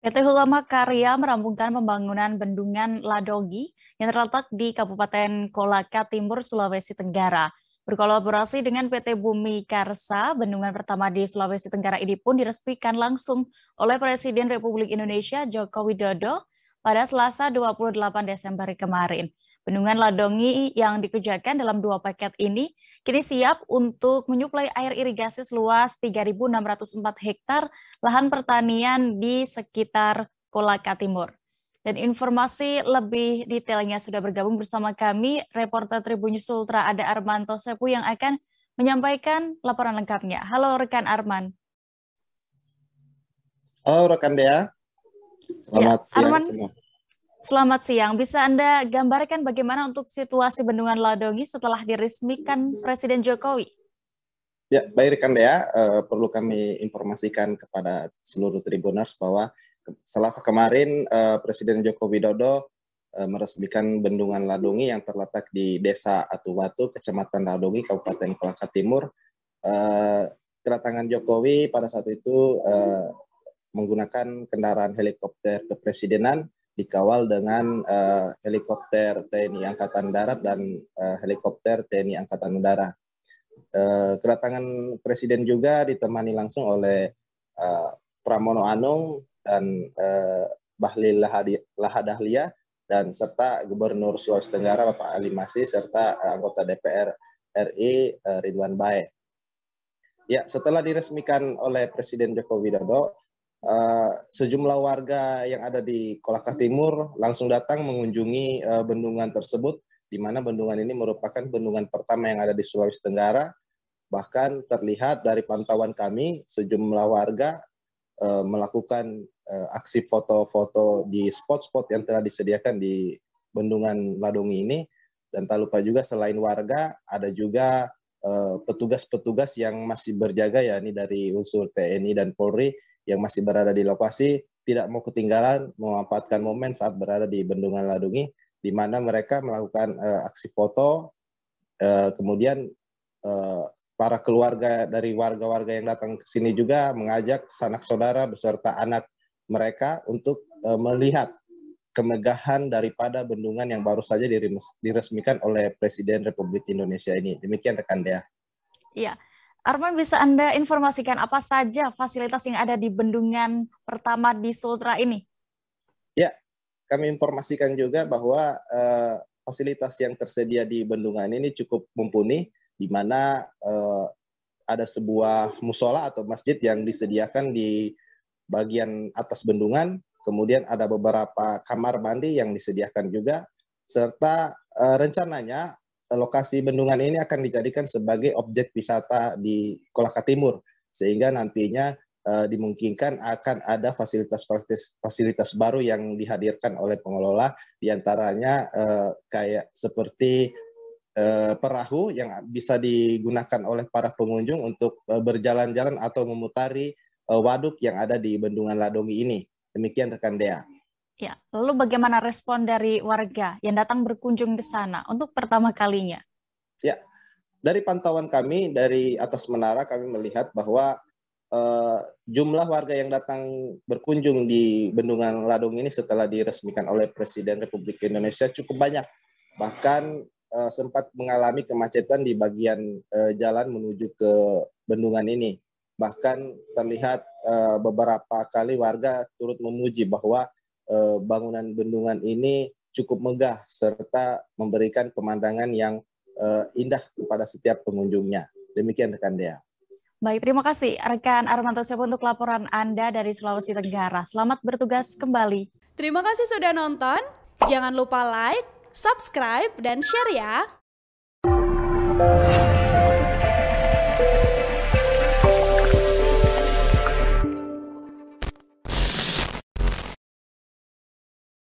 PT Hulama Karya merampungkan pembangunan bendungan Ladogi yang terletak di Kabupaten Kolaka Timur, Sulawesi Tenggara. Berkolaborasi dengan PT Bumi Karsa, bendungan pertama di Sulawesi Tenggara ini pun diresmikan langsung oleh Presiden Republik Indonesia Joko Widodo pada Selasa 28 Desember kemarin. Bendungan Ladongi yang dikerjakan dalam dua paket ini kini siap untuk menyuplai air irigasi seluas 3.604 hektar lahan pertanian di sekitar Kolaka Timur. Dan informasi lebih detailnya sudah bergabung bersama kami, reporter Tribun Sultra ada Arman Sepu yang akan menyampaikan laporan lengkapnya. Halo rekan Arman. Halo rekan Dea. Selamat ya, siang Arman, semua. Selamat siang. Bisa Anda gambarkan bagaimana untuk situasi Bendungan Ladongi setelah diresmikan Presiden Jokowi? Ya, baik rekan ya uh, perlu kami informasikan kepada seluruh Tribuners bahwa Selasa kemarin uh, Presiden Joko Widodo uh, meresmikan Bendungan Ladongi yang terletak di Desa Atuwatu, Kecamatan Ladongi, Kabupaten Kelaka Timur. Uh, kedatangan Jokowi pada saat itu uh, menggunakan kendaraan helikopter kepresidenan dikawal dengan uh, helikopter TNI Angkatan Darat dan uh, helikopter TNI Angkatan Udara. Uh, kedatangan Presiden juga ditemani langsung oleh uh, Pramono Anung dan uh, Bahlil Lahadahlia dan serta Gubernur Sulawesi Tenggara Bapak Ali Masih serta uh, anggota DPR RI uh, Ridwan Bae. Ya, setelah diresmikan oleh Presiden Joko Widodo, uh, sejumlah warga yang ada di Kolaka Timur langsung datang mengunjungi uh, bendungan tersebut, di mana bendungan ini merupakan bendungan pertama yang ada di Sulawesi Tenggara. Bahkan terlihat dari pantauan kami, sejumlah warga uh, melakukan uh, aksi foto-foto di spot-spot yang telah disediakan di bendungan Ladung ini. Dan tak lupa juga selain warga, ada juga petugas-petugas uh, yang masih berjaga, ya ini dari unsur TNI dan Polri, yang masih berada di lokasi tidak mau ketinggalan memanfaatkan momen saat berada di Bendungan Ladungi di mana mereka melakukan uh, aksi foto uh, kemudian uh, para keluarga dari warga-warga yang datang ke sini juga mengajak sanak saudara beserta anak mereka untuk uh, melihat kemegahan daripada bendungan yang baru saja diresmikan oleh Presiden Republik Indonesia ini. Demikian rekan dia. Iya. Arman bisa Anda informasikan apa saja fasilitas yang ada di bendungan pertama di Sultra ini? Ya, kami informasikan juga bahwa eh, fasilitas yang tersedia di bendungan ini cukup mumpuni, di mana eh, ada sebuah musola atau masjid yang disediakan di bagian atas bendungan, kemudian ada beberapa kamar mandi yang disediakan juga, serta eh, rencananya lokasi bendungan ini akan dijadikan sebagai objek wisata di Kolaka Timur sehingga nantinya uh, dimungkinkan akan ada fasilitas-fasilitas fasilitas baru yang dihadirkan oleh pengelola diantaranya uh, eh, kayak seperti uh, perahu yang bisa digunakan oleh para pengunjung untuk uh, berjalan-jalan atau memutari uh, waduk yang ada di Bendungan Ladongi ini demikian rekan Dea. Ya, lalu bagaimana respon dari warga yang datang berkunjung ke sana untuk pertama kalinya? Ya, dari pantauan kami dari atas menara kami melihat bahwa eh, jumlah warga yang datang berkunjung di Bendungan Ladung ini setelah diresmikan oleh Presiden Republik Indonesia cukup banyak. Bahkan eh, sempat mengalami kemacetan di bagian eh, jalan menuju ke bendungan ini. Bahkan terlihat eh, beberapa kali warga turut memuji bahwa Eh, bangunan bendungan ini cukup megah serta memberikan pemandangan yang eh, indah kepada setiap pengunjungnya. Demikian rekan Dea. Baik, terima kasih rekan Armanto Sepo untuk laporan Anda dari Sulawesi Tenggara. Selamat bertugas kembali. Terima kasih sudah nonton. Jangan lupa like, subscribe, dan share ya.